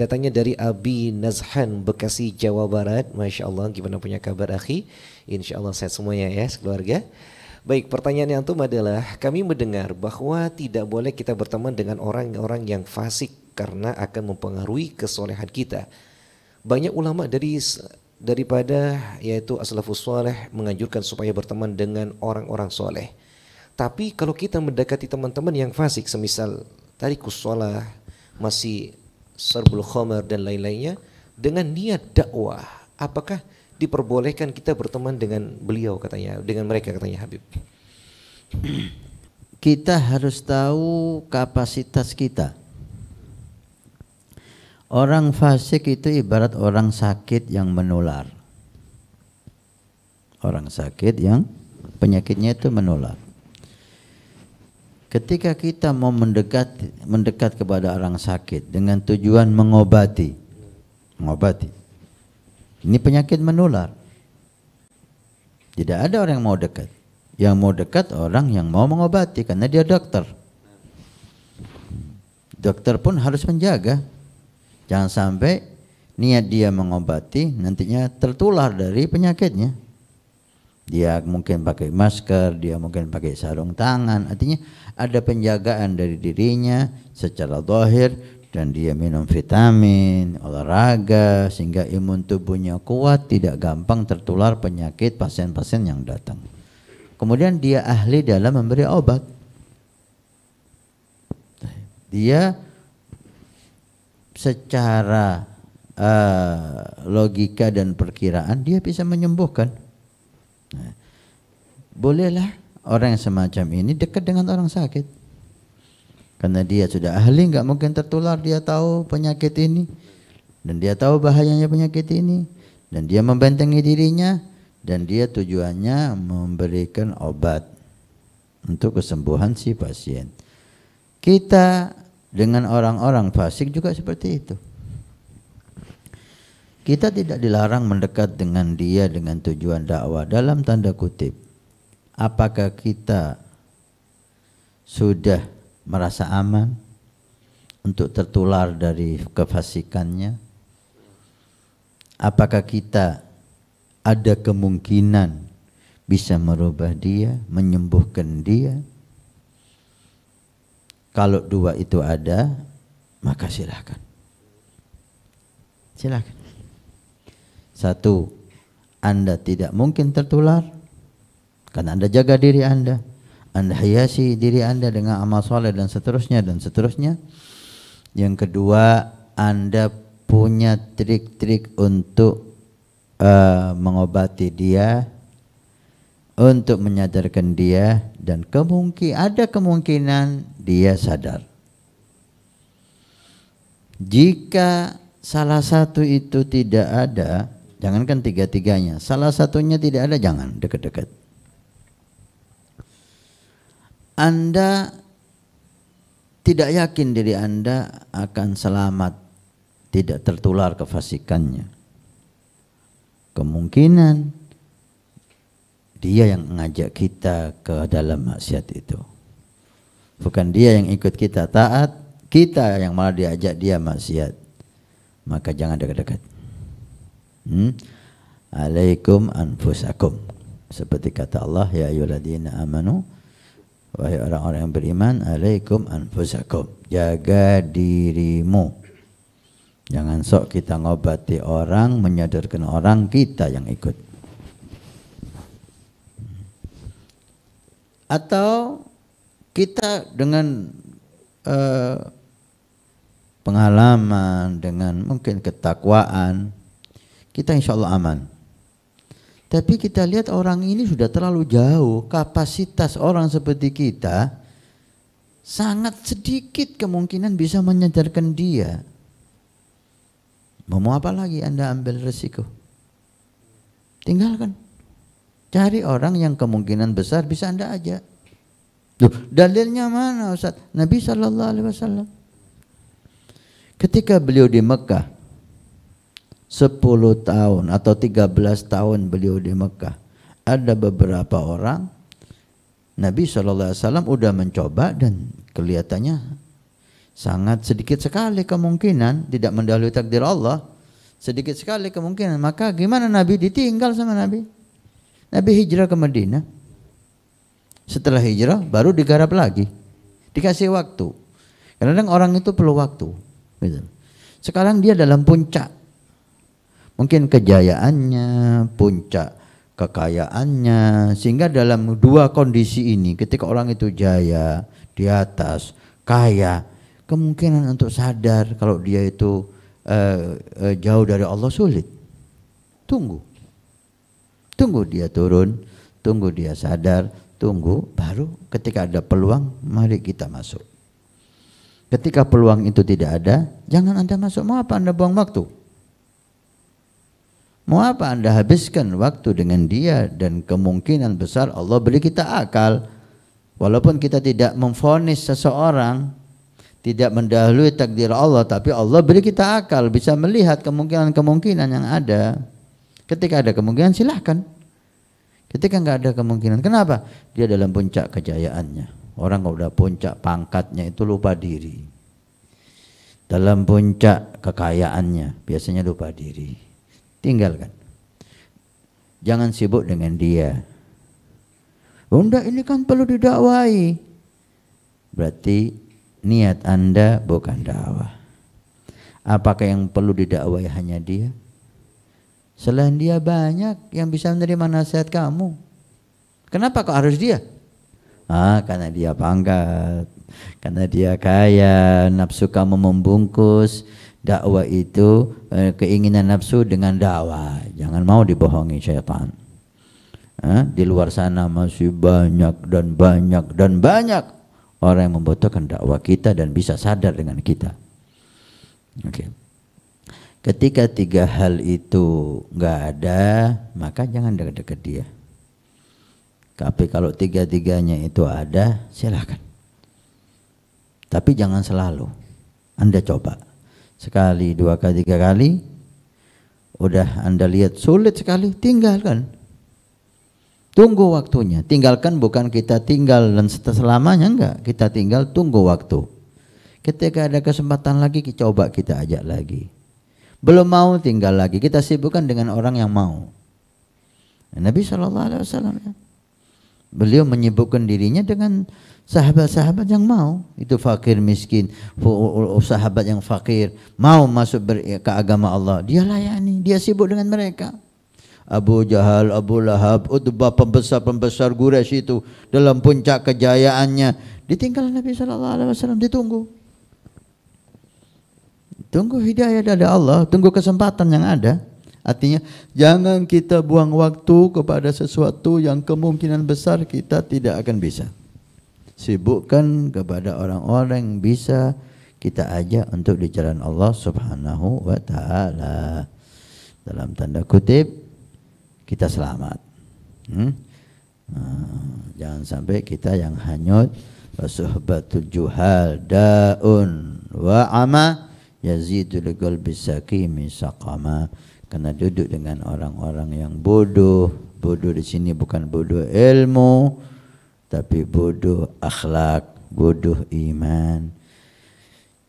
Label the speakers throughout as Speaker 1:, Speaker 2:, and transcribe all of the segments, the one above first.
Speaker 1: Datangnya dari Abi Nazhan, Bekasi, Jawa Barat. Masya Allah, gimana punya kabar akhi? Insya Allah sehat semuanya ya, sekeluarga. Baik, pertanyaan yang antum adalah kami mendengar bahwa tidak boleh kita berteman dengan orang-orang yang fasik karena akan mempengaruhi kesolehan kita. Banyak ulama dari daripada yaitu aslafus soleh menganjurkan supaya berteman dengan orang-orang soleh. Tapi kalau kita mendekati teman-teman yang fasik, semisal tarikus sholah, masih serbul khomer dan lain-lainnya dengan niat dakwah. Apakah diperbolehkan kita berteman dengan beliau katanya, dengan mereka katanya Habib? Kita harus tahu kapasitas kita. Orang fasik itu ibarat orang sakit yang menular. Orang sakit yang penyakitnya itu menular. Ketika kita mau mendekat mendekat kepada orang sakit dengan tujuan mengobati, mengobati. Ini penyakit menular. Tidak ada orang yang mau dekat. Yang mau dekat orang yang mau mengobati karena dia dokter. Dokter pun harus menjaga. Jangan sampai niat dia mengobati nantinya tertular dari penyakitnya. Dia mungkin pakai masker, dia mungkin pakai sarung tangan. Artinya ada penjagaan dari dirinya secara dohir dan dia minum vitamin, olahraga sehingga imun tubuhnya kuat, tidak gampang tertular penyakit pasien-pasien yang datang. Kemudian dia ahli dalam memberi obat. Dia secara uh, logika dan perkiraan dia bisa menyembuhkan bolehlah orang yang semacam ini dekat dengan orang sakit. Karena dia sudah ahli, nggak mungkin tertular. Dia tahu penyakit ini dan dia tahu bahayanya penyakit ini dan dia membentengi dirinya dan dia tujuannya memberikan obat untuk kesembuhan si pasien. Kita dengan orang-orang fasik juga seperti itu. Kita tidak dilarang mendekat dengan dia dengan tujuan dakwah dalam tanda kutip. Apakah kita sudah merasa aman untuk tertular dari kefasikannya? Apakah kita ada kemungkinan bisa merubah dia, menyembuhkan dia? Kalau dua itu ada, maka silakan, silakan. Satu, Anda tidak mungkin tertular karena Anda jaga diri Anda. Anda hiasi diri Anda dengan amal soleh dan seterusnya dan seterusnya. Yang kedua, Anda punya trik-trik untuk uh, mengobati dia, untuk menyadarkan dia dan kemungkin ada kemungkinan dia sadar. Jika salah satu itu tidak ada, Jangankan tiga-tiganya, salah satunya tidak ada, jangan dekat-dekat. Anda tidak yakin diri Anda akan selamat, tidak tertular kefasikannya. Kemungkinan dia yang mengajak kita ke dalam maksiat itu. Bukan dia yang ikut kita taat, kita yang malah diajak dia maksiat. Maka jangan dekat-dekat. Hmm? Alaikum anfusakum. Seperti kata Allah, ya ayyuhalladzina amanu wahai orang-orang yang beriman, alaikum anfusakum. Jaga dirimu. Jangan sok kita ngobati orang, menyadarkan orang kita yang ikut. Atau kita dengan uh, pengalaman, dengan mungkin ketakwaan, kita insya Allah aman. Tapi kita lihat orang ini sudah terlalu jauh, kapasitas orang seperti kita sangat sedikit kemungkinan bisa menyadarkan dia. Mau apa lagi Anda ambil resiko? Tinggalkan. Cari orang yang kemungkinan besar bisa Anda ajak. Duh, dalilnya mana Ustaz? Nabi sallallahu alaihi wasallam. Ketika beliau di Mekah, 10 tahun atau 13 tahun beliau di Mekah. Ada beberapa orang Nabi SAW udah mencoba dan kelihatannya sangat sedikit sekali kemungkinan tidak mendahului takdir Allah. Sedikit sekali kemungkinan. Maka gimana Nabi ditinggal sama Nabi? Nabi hijrah ke Madinah. Setelah hijrah baru digarap lagi. Dikasih waktu. Kadang-kadang orang itu perlu waktu. Gitu. Sekarang dia dalam puncak mungkin kejayaannya, puncak kekayaannya, sehingga dalam dua kondisi ini, ketika orang itu jaya di atas, kaya, kemungkinan untuk sadar kalau dia itu uh, uh, jauh dari Allah sulit. Tunggu, tunggu dia turun, tunggu dia sadar, tunggu, baru ketika ada peluang, mari kita masuk. Ketika peluang itu tidak ada, jangan Anda masuk. Mau apa Anda buang waktu? Mau apa Anda habiskan waktu dengan dia dan kemungkinan besar Allah beri kita akal. Walaupun kita tidak memfonis seseorang, tidak mendahului takdir Allah, tapi Allah beri kita akal, bisa melihat kemungkinan-kemungkinan yang ada. Ketika ada kemungkinan silahkan. Ketika nggak ada kemungkinan, kenapa? Dia dalam puncak kejayaannya. Orang kalau udah puncak pangkatnya itu lupa diri. Dalam puncak kekayaannya biasanya lupa diri Tinggalkan. Jangan sibuk dengan dia. Bunda ini kan perlu didakwai. Berarti niat Anda bukan dakwah. Apakah yang perlu didakwai hanya dia? Selain dia banyak yang bisa menerima nasihat kamu. Kenapa kok harus dia? Ah, karena dia pangkat, karena dia kaya, nafsu kamu membungkus, dakwah itu eh, keinginan nafsu dengan dakwah. Jangan mau dibohongi syaitan. Hah? Eh, di luar sana masih banyak dan banyak dan banyak orang yang membutuhkan dakwah kita dan bisa sadar dengan kita. Oke. Okay. Ketika tiga hal itu nggak ada, maka jangan dekat-dekat dia. Tapi kalau tiga-tiganya itu ada, silahkan. Tapi jangan selalu. Anda coba sekali, dua kali, tiga kali, udah Anda lihat sulit sekali, tinggalkan. Tunggu waktunya, tinggalkan bukan kita tinggal dan setelah selamanya enggak, kita tinggal tunggu waktu. Ketika ada kesempatan lagi, kita coba kita ajak lagi. Belum mau tinggal lagi, kita sibukkan dengan orang yang mau. Nabi Shallallahu Alaihi Wasallam. Ya. Beliau menyibukkan dirinya dengan sahabat-sahabat yang mau. Itu fakir miskin, sahabat yang fakir, mau masuk ke agama Allah. Dia layani, dia sibuk dengan mereka. Abu Jahal, Abu Lahab, Utbah pembesar-pembesar Quraisy itu dalam puncak kejayaannya ditinggal Nabi sallallahu alaihi wasallam ditunggu. Tunggu hidayah dari Allah, tunggu kesempatan yang ada. Artinya jangan kita buang waktu kepada sesuatu yang kemungkinan besar kita tidak akan bisa. Sibukkan kepada orang-orang yang bisa kita ajak untuk di jalan Allah Subhanahu wa taala. Dalam tanda kutip kita selamat. Hmm? Nah, jangan sampai kita yang hanyut wasuhbatul juhal daun wa ama yazidul qalbi saqimi saqama karena duduk dengan orang-orang yang bodoh. Bodoh di sini bukan bodoh ilmu, tapi bodoh akhlak, bodoh iman.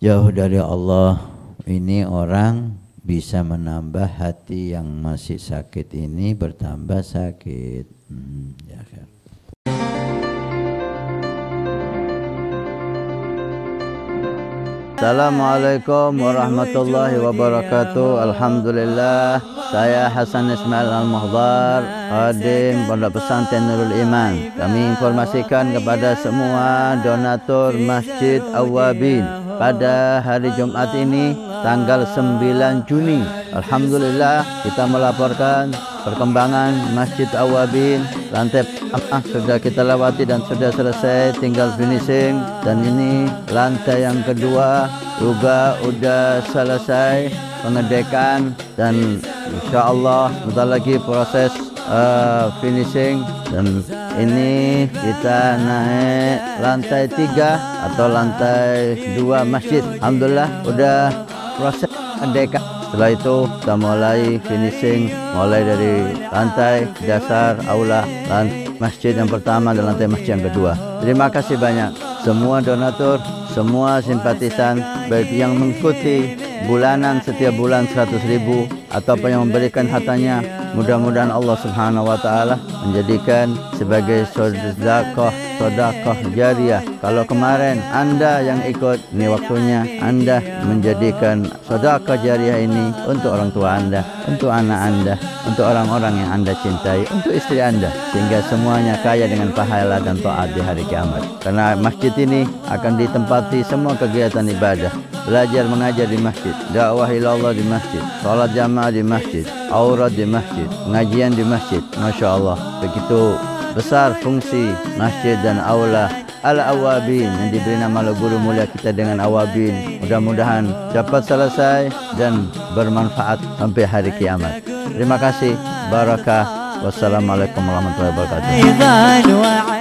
Speaker 1: Jauh dari Allah ini orang bisa menambah hati yang masih sakit ini bertambah sakit. Hmm, ya kan? Assalamualaikum warahmatullahi wabarakatuh. Alhamdulillah. Saya Hasan Ismail al mahdar Khadim Pondok Pesantren Nurul Iman. Kami informasikan kepada semua donatur Masjid Awabin pada hari Jumat ini tanggal 9 Juni. Alhamdulillah kita melaporkan perkembangan Masjid Awabin lantai pertama sudah kita lewati dan sudah selesai tinggal finishing dan ini lantai yang kedua juga udah selesai pengedekan dan insya Allah bentar lagi proses uh, finishing dan ini kita naik lantai tiga atau lantai dua masjid Alhamdulillah udah proses pengedekan setelah itu kita mulai finishing mulai dari lantai, dasar, aula, dan masjid yang pertama dan lantai masjid yang kedua. Terima kasih banyak semua donatur, semua simpatisan baik yang mengikuti bulanan setiap bulan 100 ribu atau yang memberikan hartanya mudah-mudahan Allah Subhanahu wa taala menjadikan sebagai sedekah sodakoh jariah. Kalau kemarin Anda yang ikut, ini waktunya Anda menjadikan sodakoh jariah ini untuk orang tua Anda, untuk anak Anda, untuk orang-orang yang Anda cintai, untuk istri Anda. Sehingga semuanya kaya dengan pahala dan taat di hari kiamat. Karena masjid ini akan ditempati semua kegiatan ibadah. Belajar mengajar di masjid, dakwah ilallah di masjid, sholat jamaah di masjid, aurat di masjid, pengajian di masjid. Masya Allah, begitu besar fungsi masjid dan aula Al-Awabin yang diberi nama oleh Guru Mulia kita dengan Awabin. Mudah-mudahan dapat selesai dan bermanfaat sampai hari kiamat. Terima kasih. Barakah. Wassalamualaikum warahmatullahi wabarakatuh.